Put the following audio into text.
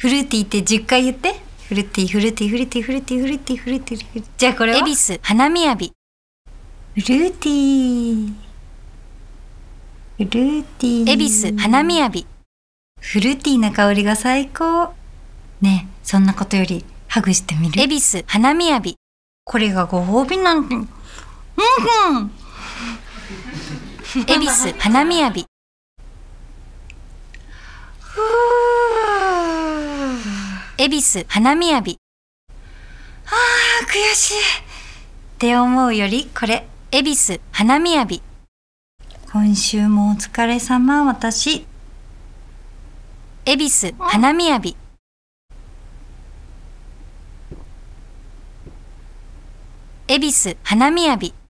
フルーティーって10回言ってフルーティーフルーティーフルーティーフルーティーフルーティーフルーティーじゃあこれは恵比花見やびフルーティーフルーティー花見やびフルーティーな香りが最高ねえそんなことよりハグしてみるエビス、花見やびこれがご褒美なんてうんうん花見やび恵比寿花みやびああ悔しいって思うよりこれ恵比寿花みやび今週もお疲れ様私恵比寿花みやび恵比寿花みやび